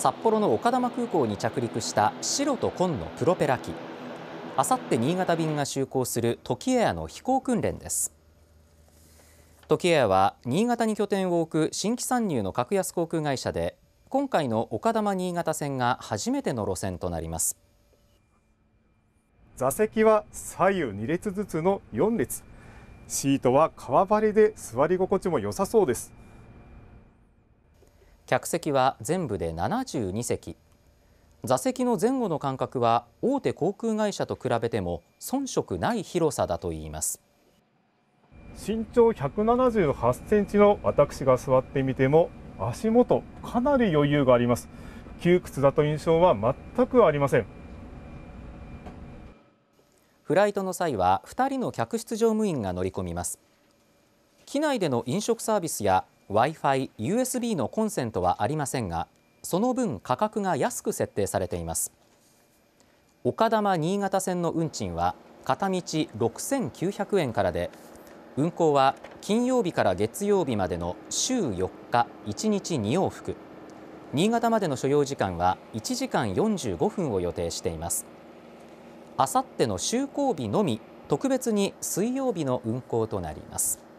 札幌の丘珠空港に着陸した白と紺のプロペラ機あさって新潟便が就航するトキエアの飛行訓練ですトキエアは新潟に拠点を置く新規参入の格安航空会社で今回の岡玉新潟線が初めての路線となります座席は左右2列ずつの4列シートは革張りで座り心地も良さそうです客席は全部で72席座席の前後の間隔は大手航空会社と比べても遜色ない広さだといいます身長178センチの私が座ってみても足元かなり余裕があります窮屈だと印象は全くありませんフライトの際は2人の客室乗務員が乗り込みます機内での飲食サービスや Wi-Fi、USB のコンセントはありませんが、その分価格が安く設定されています。岡玉新潟線の運賃は片道6900円からで、運行は金曜日から月曜日までの週4日1日2往復、新潟までの所要時間は1時間45分を予定しています。あさっての就航日のみ特別に水曜日の運行となります。